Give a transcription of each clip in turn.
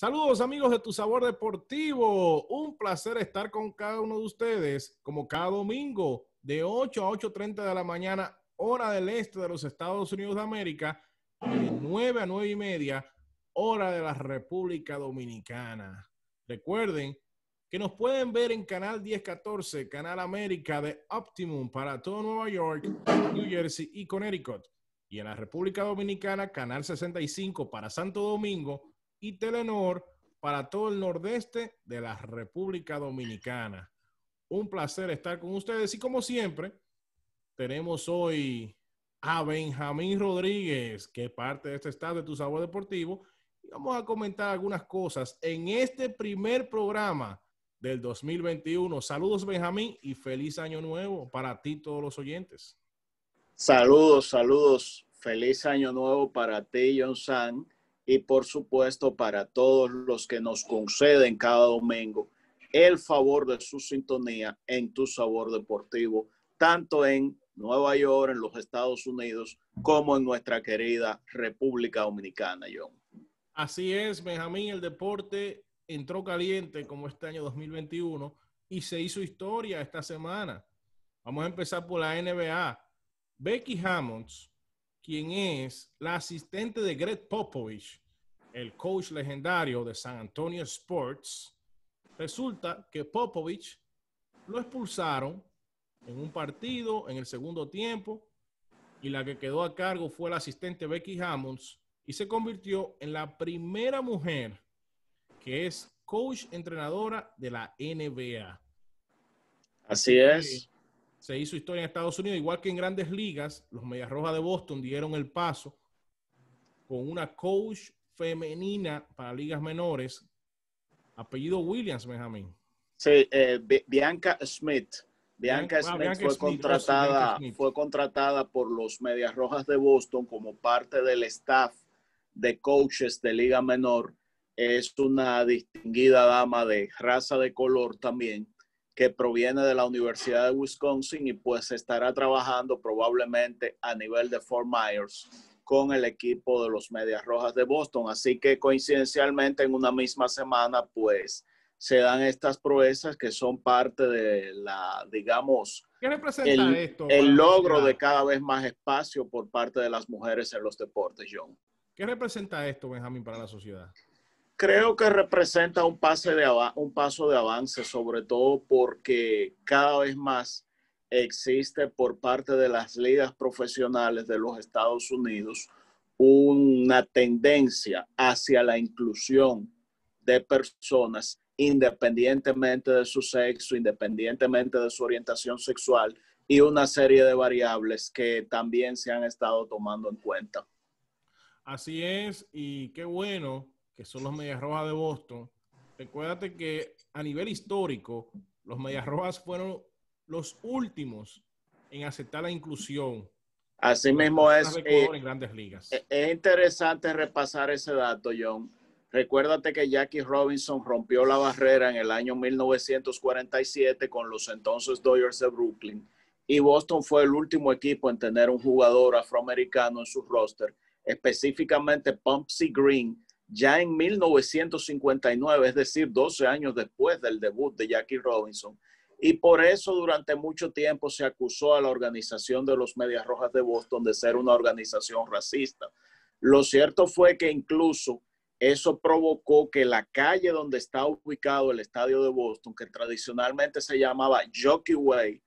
Saludos amigos de Tu Sabor Deportivo. Un placer estar con cada uno de ustedes, como cada domingo, de 8 a 8.30 de la mañana, hora del este de los Estados Unidos de América, de 9 a 9 y media, hora de la República Dominicana. Recuerden que nos pueden ver en Canal 1014, Canal América de Optimum para todo Nueva York, New Jersey y Connecticut. Y en la República Dominicana, Canal 65 para Santo Domingo y Telenor para todo el nordeste de la República Dominicana. Un placer estar con ustedes y como siempre, tenemos hoy a Benjamín Rodríguez, que parte de este estado de Tu Sabor Deportivo, y vamos a comentar algunas cosas en este primer programa del 2021. Saludos Benjamín y feliz año nuevo para ti todos los oyentes. Saludos, saludos. Feliz año nuevo para ti, John San y por supuesto para todos los que nos conceden cada domingo el favor de su sintonía en tu sabor deportivo, tanto en Nueva York, en los Estados Unidos, como en nuestra querida República Dominicana, John. Así es, Benjamín, el deporte entró caliente como este año 2021 y se hizo historia esta semana. Vamos a empezar por la NBA. Becky Hammonds quien es la asistente de Greg Popovich, el coach legendario de San Antonio Sports, resulta que Popovich lo expulsaron en un partido en el segundo tiempo y la que quedó a cargo fue la asistente Becky Hammonds y se convirtió en la primera mujer que es coach entrenadora de la NBA. Así es se hizo historia en Estados Unidos, igual que en grandes ligas, los Medias Rojas de Boston dieron el paso con una coach femenina para ligas menores, apellido Williams, Benjamín. Sí, eh, Bianca Smith. Bianca, ah, fue, contratada, Smith. fue contratada por los Medias Rojas de Boston como parte del staff de coaches de Liga Menor. Es una distinguida dama de raza de color también que proviene de la Universidad de Wisconsin y pues estará trabajando probablemente a nivel de Fort Myers con el equipo de los Medias Rojas de Boston. Así que coincidencialmente en una misma semana pues se dan estas proezas que son parte de la, digamos, el, el logro de cada vez más espacio por parte de las mujeres en los deportes, John. ¿Qué representa esto, Benjamín, para la sociedad? Creo que representa un, pase de un paso de avance, sobre todo porque cada vez más existe por parte de las ligas profesionales de los Estados Unidos una tendencia hacia la inclusión de personas independientemente de su sexo, independientemente de su orientación sexual y una serie de variables que también se han estado tomando en cuenta. Así es, y qué bueno que son los Medias Rojas de Boston, recuérdate que a nivel histórico, los Medias Rojas fueron los últimos en aceptar la inclusión. Así mismo es. Eh, en grandes ligas. E-, es interesante repasar ese dato, John. Recuérdate que Jackie Robinson rompió la barrera en el año 1947 con los entonces Dodgers de Brooklyn y Boston fue el último equipo en tener un jugador afroamericano en su roster, específicamente Pumpsy Green, ya en 1959, es decir, 12 años después del debut de Jackie Robinson. Y por eso durante mucho tiempo se acusó a la organización de los Medias Rojas de Boston de ser una organización racista. Lo cierto fue que incluso eso provocó que la calle donde está ubicado el estadio de Boston, que tradicionalmente se llamaba Jockey Way,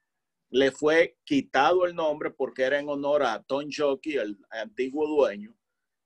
le fue quitado el nombre porque era en honor a Tom Jockey, el antiguo dueño,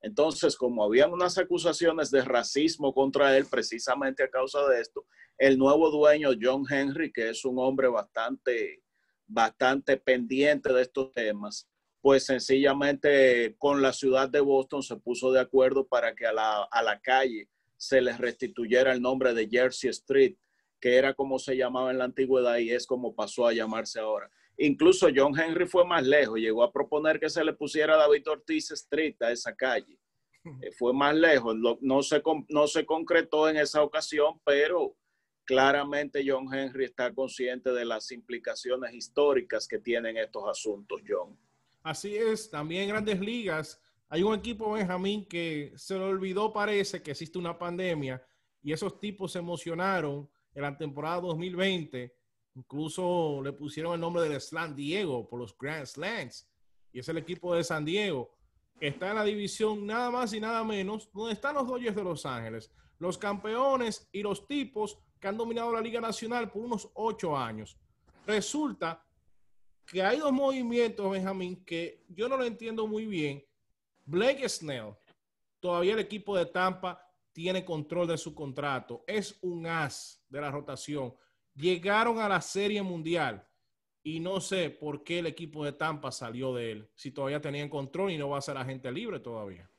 entonces, como habían unas acusaciones de racismo contra él precisamente a causa de esto, el nuevo dueño John Henry, que es un hombre bastante, bastante pendiente de estos temas, pues sencillamente con la ciudad de Boston se puso de acuerdo para que a la, a la calle se les restituyera el nombre de Jersey Street, que era como se llamaba en la antigüedad y es como pasó a llamarse ahora. Incluso John Henry fue más lejos, llegó a proponer que se le pusiera David Ortiz Street a esa calle. Eh, fue más lejos, no, se, no se concretó en esa ocasión, pero claramente John Henry está consciente de las implicaciones históricas que tienen estos asuntos, John. Así es, también en grandes ligas hay un equipo, Benjamín, que se le olvidó, parece, que existe una pandemia y esos tipos se emocionaron en la temporada 2020 Incluso le pusieron el nombre del Slam Diego por los Grand Slams. Y es el equipo de San Diego. está en la división nada más y nada menos donde están los Dodgers de Los Ángeles. Los campeones y los tipos que han dominado la Liga Nacional por unos ocho años. Resulta que hay dos movimientos, Benjamín, que yo no lo entiendo muy bien. Blake Snell, todavía el equipo de Tampa tiene control de su contrato. Es un as de la rotación llegaron a la Serie Mundial y no sé por qué el equipo de Tampa salió de él, si todavía tenían control y no va a ser agente libre todavía.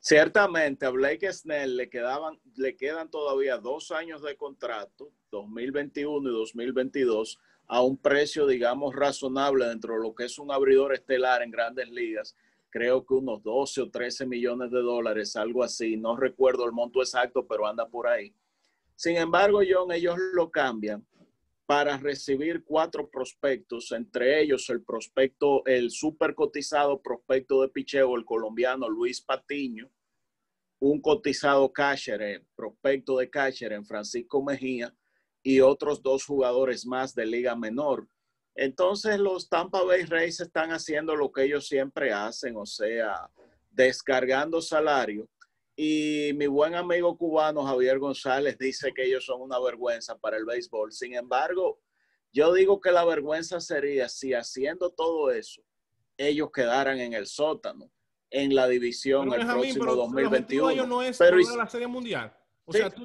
Ciertamente, a Blake Snell le, quedaban, le quedan todavía dos años de contrato, 2021 y 2022, a un precio, digamos, razonable dentro de lo que es un abridor estelar en grandes ligas. Creo que unos 12 o 13 millones de dólares, algo así. No recuerdo el monto exacto, pero anda por ahí. Sin embargo, John, ellos lo cambian para recibir cuatro prospectos, entre ellos el prospecto, el super cotizado prospecto de picheo, el colombiano Luis Patiño, un cotizado catcher, eh, prospecto de catcher en eh, Francisco Mejía y otros dos jugadores más de liga menor. Entonces los Tampa Bay Rays están haciendo lo que ellos siempre hacen, o sea, descargando salario y mi buen amigo cubano Javier González dice que ellos son una vergüenza para el béisbol. Sin embargo, yo digo que la vergüenza sería si haciendo todo eso, ellos quedaran en el sótano, en la división el próximo pero 2021. no es la Serie Mundial. O sea, tú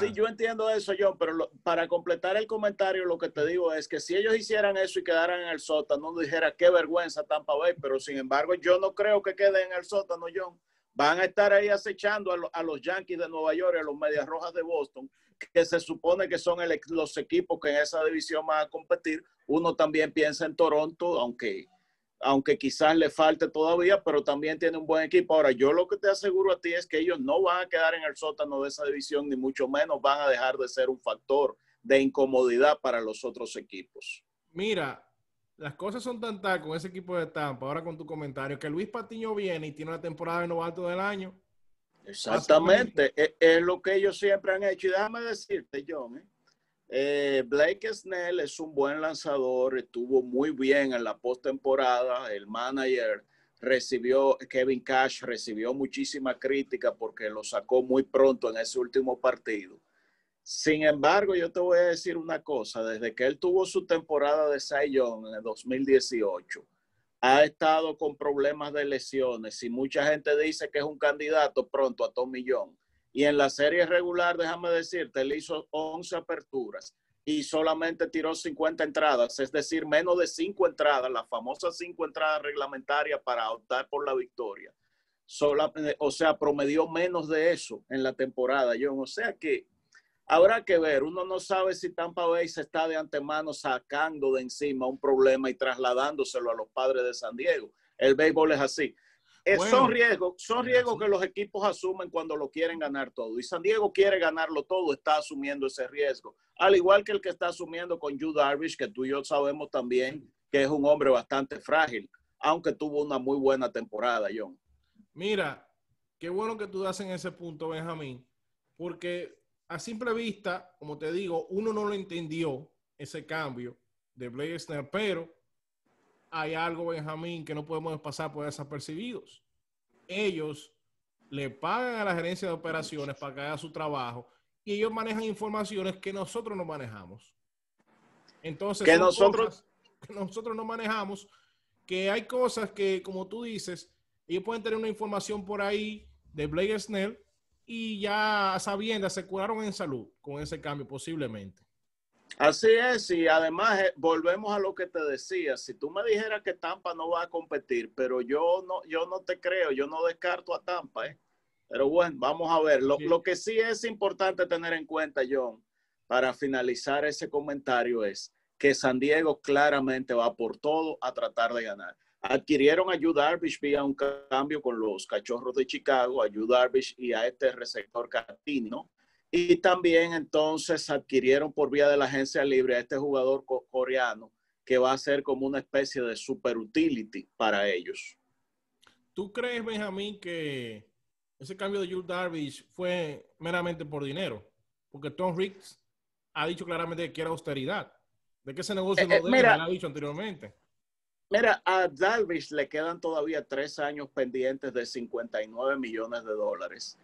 sí, yo entiendo eso, John, pero para completar el comentario, lo que te digo es que si ellos hicieran eso y quedaran en el sótano, no dijera qué vergüenza Tampa Bay, pero sin embargo, yo no creo que queden en el sótano, John. Van a estar ahí acechando a, los Yankees de Nueva York a los Medias Rojas de Boston, que se supone que son los equipos que en esa división van a competir. Uno también piensa en Toronto, aunque aunque quizás le falte todavía, pero también tiene un buen equipo. Ahora, yo lo que te aseguro a ti es que ellos no van a quedar en el sótano de esa división, ni mucho menos van a dejar de ser un factor de incomodidad para los otros equipos. Mira, las cosas son tan tal con ese equipo de Tampa, ahora con tu comentario, que Luis Patiño viene y tiene una temporada de novato del año. Exactamente, e, es, lo que ellos siempre han hecho. Y déjame decirte, John, eh, eh, Blake Snell es un buen lanzador, estuvo muy bien en la postemporada. El manager recibió, Kevin Cash recibió muchísima crítica porque lo sacó muy pronto en ese último partido. Sin embargo, yo te voy a decir una cosa, desde que él tuvo su temporada de Sayon en el 2018, ha estado con problemas de lesiones y mucha gente dice que es un candidato pronto a Tommy John. Y en la serie regular, déjame decirte, le hizo 11 aperturas y solamente tiró 50 entradas, es decir, menos de 5 entradas, las famosas 5 entradas reglamentarias para optar por la victoria. Sola, eh, o sea, promedió menos de eso en la temporada, yo O sea que habrá que ver, uno no sabe si Tampa Bay se está de antemano sacando de encima un problema y trasladándoselo a los padres de San Diego. El béisbol es así. Eh, son riesgos, son riesgos que los equipos asumen cuando lo quieren ganar todo. Y San Diego quiere ganarlo todo, está asumiendo ese riesgo. Al igual que el que está asumiendo con Jude Darvish, que tú y yo sabemos también que es un hombre bastante frágil, aunque tuvo una muy buena temporada, John. Mira, qué bueno que tú das en ese punto, Benjamín, porque a simple vista, como te digo, uno no lo entendió ese cambio de Blake Snell, pero hay algo, Benjamín, que no podemos pasar por desapercibidos. Ellos le pagan a la gerencia de operaciones para que haga su trabajo y ellos manejan informaciones que nosotros no manejamos. Entonces, nosotros... nosotros no manejamos, que hay cosas que, como tú dices, ellos pueden tener una información por ahí de Blake Snell y ya sabiendo, se curaron en salud con ese cambio posiblemente. Así es, y además eh, volvemos a lo que te decía, si tú me dijeras que Tampa no va a competir, pero yo no, yo no te creo, yo no descarto a Tampa, eh. pero bueno, vamos a ver, lo, que sí es importante tener en cuenta, John, para finalizar ese comentario es que San Diego claramente va por todo a tratar de ganar. Adquirieron a Yu Darvish vía un cambio con los cachorros de Chicago, a Yu y a este receptor Catino y también entonces adquirieron por vía de la agencia libre a este jugador coreano que va a ser como una especie de super utility para ellos. ¿Tú crees, Benjamín, que ese cambio de Jules Darvish fue meramente por dinero? Porque Tom Riggs ha dicho claramente que era austeridad. ¿De que ese negocio eh, no eh, dicho anteriormente? Mira, a Darvish le quedan todavía tres años pendientes de 59 millones de dólares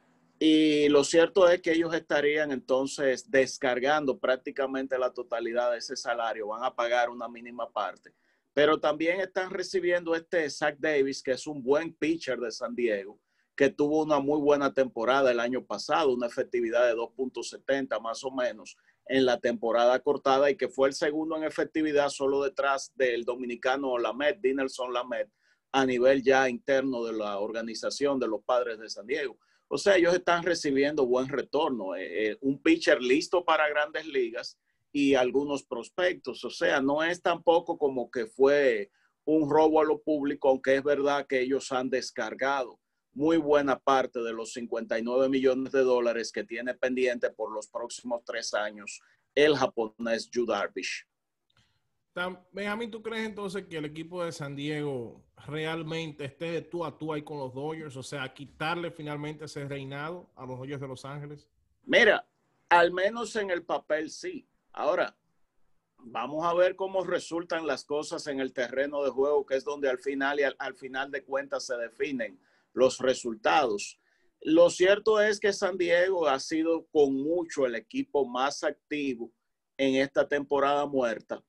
y lo cierto es que ellos estarían entonces descargando prácticamente la totalidad de ese salario, van a pagar una mínima parte. Pero también están recibiendo este Zach Davis, que es un buen pitcher de San Diego, que tuvo una muy buena temporada el año pasado, una efectividad de 2.70 más o menos en la temporada cortada y que fue el segundo en efectividad solo detrás del dominicano Lamed, Dinelson Lamed, a nivel ya interno de la organización de los padres de San Diego. O sea, ellos están recibiendo buen retorno, eh, eh, un pitcher listo para grandes ligas y algunos prospectos. O sea, no es tampoco como que fue un robo a lo público, aunque es verdad que ellos han descargado muy buena parte de los 59 millones de dólares que tiene pendiente por los próximos tres años el japonés Yu Darvish. Benjamín, ¿tú crees entonces que el equipo de San Diego realmente esté de tú a tú ahí con los Dodgers? O sea, quitarle finalmente ese reinado a los Dodgers de Los Ángeles. Mira, al menos en el papel sí. Ahora, vamos a ver cómo resultan las cosas en el terreno de juego, que es donde al final y al final de cuentas se definen los resultados. Lo cierto es que San Diego ha sido con mucho el equipo más activo en esta temporada muerta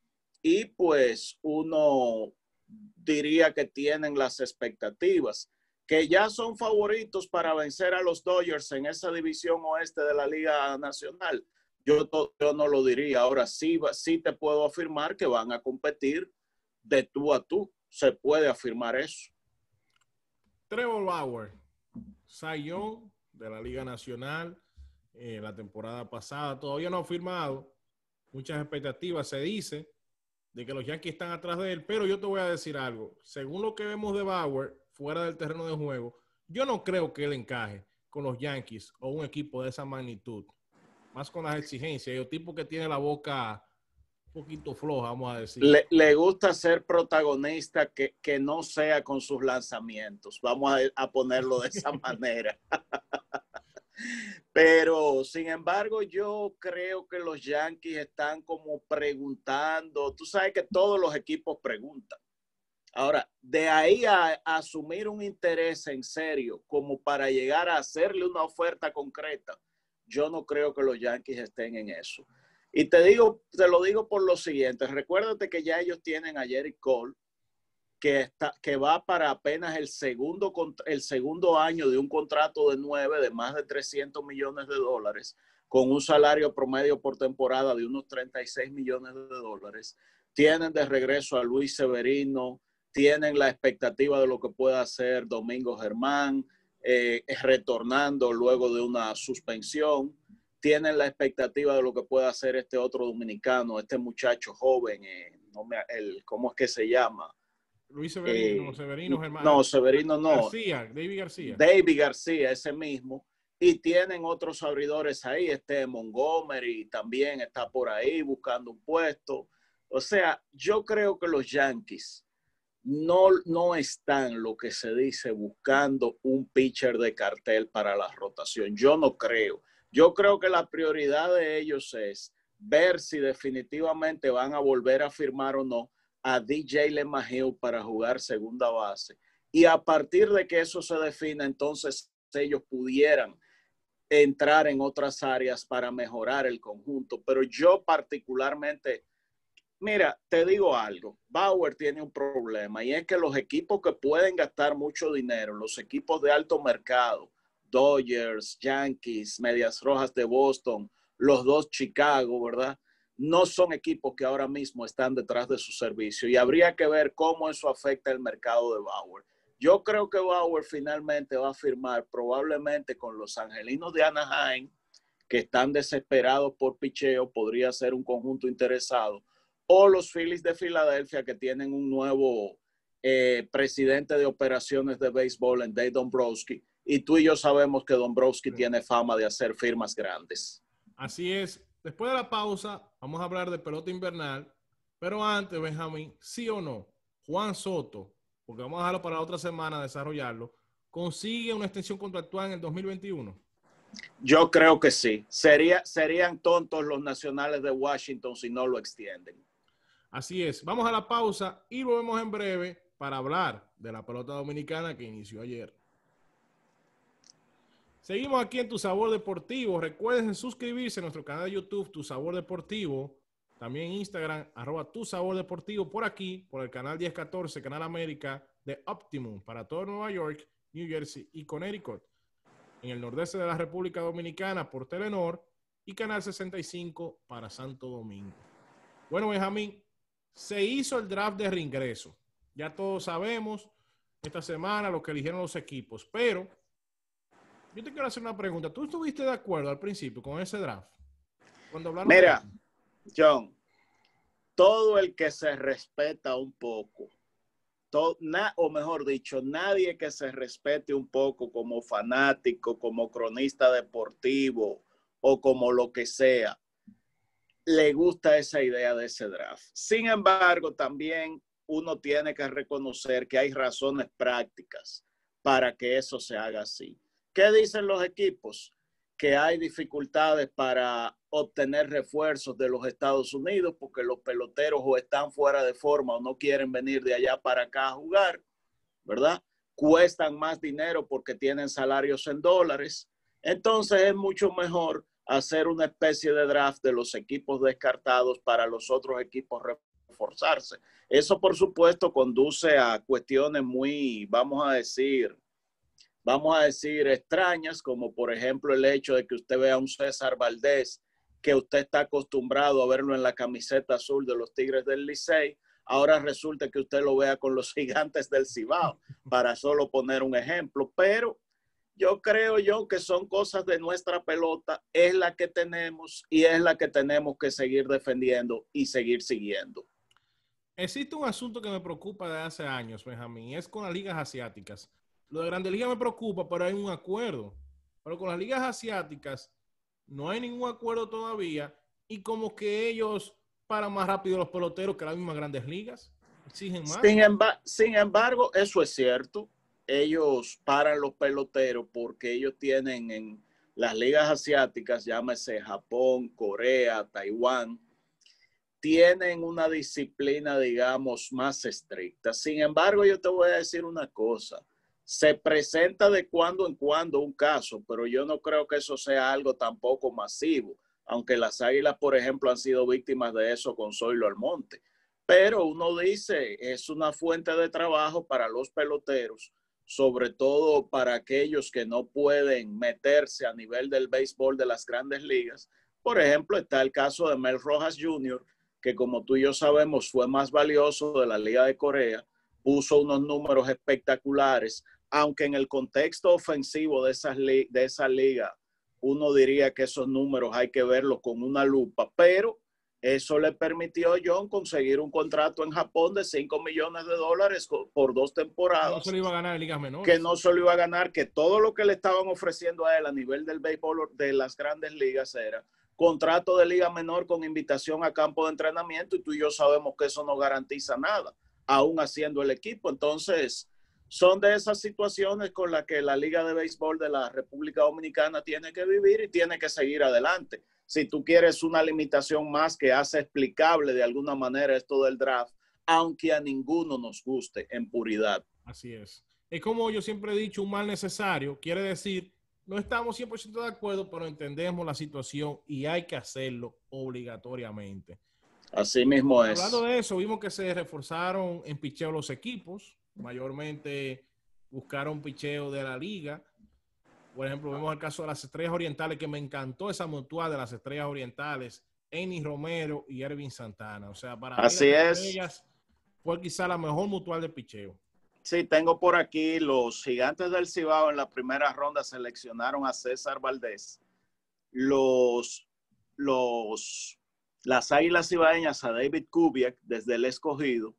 y pues uno diría que tienen las expectativas, que ya son favoritos para vencer a los Dodgers en esa división oeste de la Liga Nacional. Yo, yo no lo diría. Ahora sí, sí te puedo afirmar que van a competir de tú a tú. Se puede afirmar eso. Trevor Bauer, Sayon de la Liga Nacional, eh, la temporada pasada, todavía no ha firmado. Muchas expectativas, se dice de que los Yankees están atrás de él, pero yo te voy a decir algo. Según lo que vemos de Bauer fuera del terreno de juego, yo no creo que él encaje con los Yankees o un equipo de esa magnitud. Más con las exigencias. Y el tipo que tiene la boca un poquito floja, vamos a decir. Le, gusta ser protagonista que, no sea con sus lanzamientos. Vamos a ponerlo de esa manera. Pero, sin embargo, yo creo que los Yankees están como preguntando. Tú sabes que todos los equipos preguntan. Ahora, de ahí a, asumir un interés en serio como para llegar a hacerle una oferta concreta, yo no creo que los Yankees estén en eso. Y te digo, te lo digo por lo siguiente. Recuérdate que ya ellos tienen a Jerry Cole, que, va para apenas el segundo, el segundo año de un contrato de nueve de más de 300 millones de dólares, con un salario promedio por temporada de unos 36 millones de dólares. Tienen de regreso a Luis Severino, tienen la expectativa de lo que pueda hacer Domingo Germán, eh, retornando luego de una suspensión. Tienen la expectativa de lo que pueda hacer este otro dominicano, este muchacho joven, eh, ¿cómo es que se llama? Luis Severino, eh, Severino Germán. No, Severino no. García, David García. David García, ese mismo. Y tienen otros abridores ahí, este Montgomery también está por ahí buscando un puesto. O sea, yo creo que los Yankees no, no están lo que se dice buscando un pitcher de cartel para la rotación. Yo no creo. Yo creo que la prioridad de ellos es ver si definitivamente van a volver a firmar o no a DJ LeMahieu para jugar segunda base. Y a partir de que eso se defina, entonces ellos pudieran entrar en otras áreas para mejorar el conjunto. Pero yo particularmente, mira, te digo algo, Bauer tiene un problema y es que los equipos que pueden gastar mucho dinero, los equipos de alto mercado, Dodgers, Yankees, Medias Rojas de Boston, los dos Chicago, ¿verdad? no son equipos que ahora mismo están detrás de su servicio y habría que ver cómo eso afecta el mercado de Bauer. Yo creo que Bauer finalmente va a firmar probablemente con los Angelinos de Anaheim, que están desesperados por picheo, podría ser un conjunto interesado, o los Phillies de Filadelfia, que tienen un nuevo eh, presidente de operaciones de béisbol en Dave Dombrowski, y tú y yo sabemos que Dombrowski tiene fama de hacer firmas grandes. Así es. Después de la pausa, Vamos a hablar de pelota invernal, pero antes, Benjamín, sí o no, Juan Soto, porque vamos a dejarlo para otra semana desarrollarlo, consigue una extensión contractual en el 2021. Yo creo que sí. Sería, serían tontos los nacionales de Washington si no lo extienden. Así es. Vamos a la pausa y volvemos en breve para hablar de la pelota dominicana que inició ayer. Seguimos aquí en Tu Sabor Deportivo. Recuerden suscribirse a nuestro canal de YouTube, Tu Sabor Deportivo. También Instagram, arroba Tu Sabor Deportivo. Por aquí, por el canal 1014, Canal América de Optimum para todo Nueva York, New Jersey y Connecticut. En el nordeste de la República Dominicana por Telenor y Canal 65 para Santo Domingo. Bueno, Benjamín, se hizo el draft de reingreso. Ya todos sabemos esta semana lo que eligieron los equipos, pero yo te quiero hacer una pregunta. ¿Tú estuviste de acuerdo al principio con ese draft? Mira, John, todo el que se respeta un poco, o mejor dicho, nadie que se respete un poco como fanático, como cronista deportivo o como lo que sea, le gusta esa idea de ese draft. Sin embargo, también uno tiene que reconocer que hay razones prácticas para que eso se haga así. ¿Qué dicen los equipos? Que hay dificultades para obtener refuerzos de los Estados Unidos porque los peloteros o están fuera de forma o no quieren venir de allá para acá a jugar, ¿verdad? Cuestan más dinero porque tienen salarios en dólares. Entonces es mucho mejor hacer una especie de draft de los equipos descartados para los otros equipos reforzarse. Eso, por supuesto, conduce a cuestiones muy, vamos a decir, vamos a decir, extrañas, como por ejemplo el hecho de que usted vea un César Valdés que usted está acostumbrado a verlo en la camiseta azul de los Tigres del Licey, ahora resulta que usted lo vea con los gigantes del Cibao, para solo poner un ejemplo, pero yo creo yo que son cosas de nuestra pelota, es la que tenemos y es la que tenemos que seguir defendiendo y seguir siguiendo. Existe un asunto que me preocupa de hace años, Benjamín, es con las ligas asiáticas. Lo de Grandes Ligas me preocupa, pero hay un acuerdo. Pero con las ligas asiáticas no hay ningún acuerdo todavía y como que ellos paran más rápido los peloteros que las mismas grandes ligas. Exigen más. Sin, sin embargo, eso es cierto. Ellos paran los peloteros porque ellos tienen en las ligas asiáticas, llámese Japón, Corea, Taiwán, tienen una disciplina, digamos, más estricta. Sin embargo, yo te voy a decir una cosa se presenta de cuando en cuando un caso, pero yo no creo que eso sea algo tampoco masivo, aunque las águilas, por ejemplo, han sido víctimas de eso con al Almonte. Pero uno dice, es una fuente de trabajo para los peloteros, sobre todo para aquellos que no pueden meterse a nivel del béisbol de las grandes ligas. Por ejemplo, está el caso de Mel Rojas Jr., que como tú y yo sabemos fue más valioso de la Liga de Corea, puso unos números espectaculares, aunque en el contexto ofensivo de, esas de esa liga, uno diría que esos números hay que verlos con una lupa, pero eso le permitió a John conseguir un contrato en Japón de 5 millones de dólares por dos temporadas. No se iba a ganar en ligas menores. Que no se lo iba a ganar, que todo lo que le estaban ofreciendo a él a nivel del béisbol de las grandes ligas era contrato de liga menor con invitación a campo de entrenamiento y tú y yo sabemos que eso no garantiza nada, aún haciendo el equipo. Entonces, son de esas situaciones con las que la Liga de Béisbol de la República Dominicana tiene que vivir y tiene que seguir adelante. Si tú quieres una limitación más que hace explicable de alguna manera esto del draft, aunque a ninguno nos guste en puridad. Así es. Es como yo siempre he dicho, un mal necesario quiere decir, no estamos 100% de acuerdo, pero entendemos la situación y hay que hacerlo obligatoriamente. Así mismo es. Hablando de eso, vimos que se reforzaron en picheo los equipos mayormente buscaron picheo de la liga. Por ejemplo, vemos el caso de las Estrellas Orientales, que me encantó esa mutual de las Estrellas Orientales, Eni Romero y Ervin Santana. O sea, para Así es. fue quizá la mejor mutual de picheo. Sí, tengo por aquí los gigantes del Cibao en la primera ronda seleccionaron a César Valdés. Los, los, las águilas cibaeñas a David Kubiak desde el escogido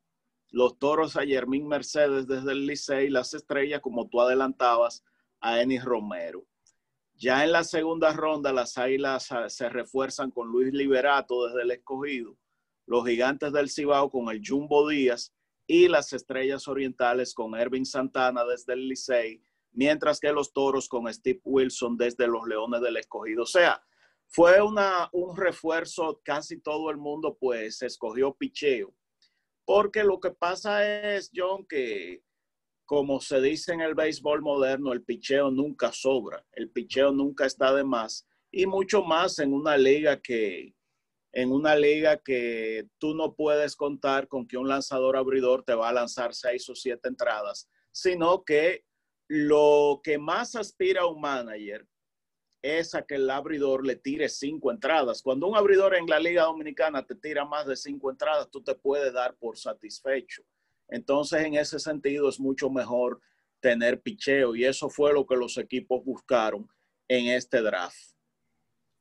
los toros a Germín Mercedes desde el Licey, las estrellas, como tú adelantabas, a Enis Romero. Ya en la segunda ronda, las águilas ah, se refuerzan con Luis Liberato desde el escogido, los gigantes del Cibao con el Jumbo Díaz y las estrellas orientales con Ervin Santana desde el Licey, mientras que los toros con Steve Wilson desde los Leones del Escogido. O sea, fue un refuerzo, casi todo el mundo pues escogió picheo porque lo que pasa es, John, que como se dice en el béisbol moderno, el picheo nunca sobra, el picheo nunca está de más. Y mucho más en una liga que, en una liga que tú no puedes contar con que un lanzador abridor te va a lanzar seis o siete entradas, sino que lo que más aspira un manager es a que el abridor le tire cinco entradas. Cuando un abridor en la Liga Dominicana te tira más de cinco entradas, tú te puedes dar por satisfecho. Entonces, en ese sentido, es mucho mejor tener picheo y eso fue lo que los equipos buscaron en este draft.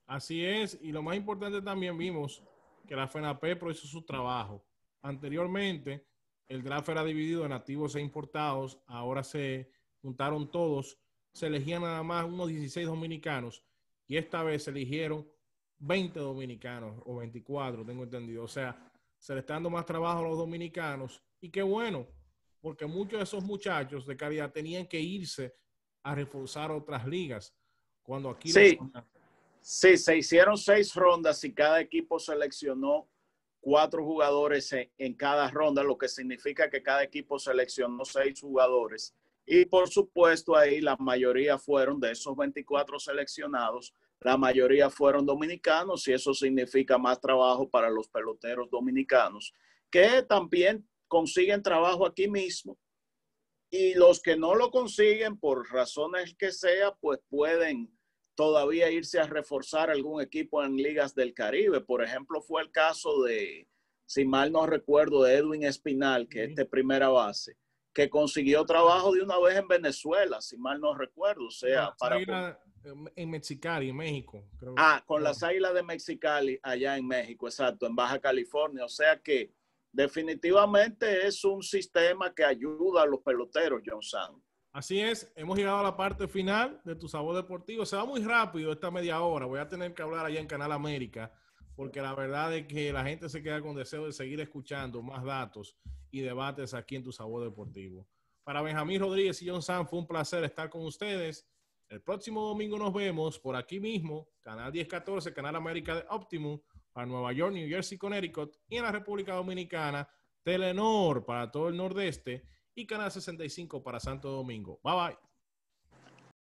Así es, y lo más importante también vimos que la FENAPEPRO hizo su trabajo. Anteriormente, el draft era dividido en activos e importados, ahora se juntaron todos se elegían nada más unos 16 dominicanos y esta vez se eligieron 20 dominicanos o 24, tengo entendido. O sea, se le está dando más trabajo a los dominicanos y qué bueno, porque muchos de esos muchachos de calidad tenían que irse a reforzar otras ligas. Cuando aquí sí, se hicieron seis rondas y cada equipo seleccionó cuatro jugadores en, en, cada ronda, lo que significa que cada equipo seleccionó seis jugadores y por supuesto ahí la mayoría fueron de esos 24 seleccionados, la mayoría fueron dominicanos y eso significa más trabajo para los peloteros dominicanos, que también consiguen trabajo aquí mismo. Y los que no lo consiguen, por razones que sea, pues pueden todavía irse a reforzar algún equipo en ligas del Caribe. Por ejemplo, fue el caso de, si mal no recuerdo, de Edwin Espinal, que es de primera base que consiguió trabajo de una vez en Venezuela, si mal no recuerdo. O sea, para. en Mexicali, en México. Ah, con las águilas de Mexicali, allá en México, exacto, en Baja California. O sea que definitivamente es un sistema que ayuda a los peloteros, John Sand. Así es, hemos llegado a la parte final de tu sabor deportivo. Se va muy rápido esta media hora. Voy a tener que hablar allá en Canal América porque la verdad es que la gente se queda con deseo de seguir escuchando más datos y debates aquí en Tu Sabor Deportivo. Para Benjamín Rodríguez y John San, fue un placer estar con ustedes. El próximo domingo nos vemos por aquí mismo, Canal 1014, Canal América de Optimum, para Nueva York, New Jersey, Connecticut y en la República Dominicana, Telenor para todo el Nordeste y Canal 65 para Santo Domingo. Bye bye.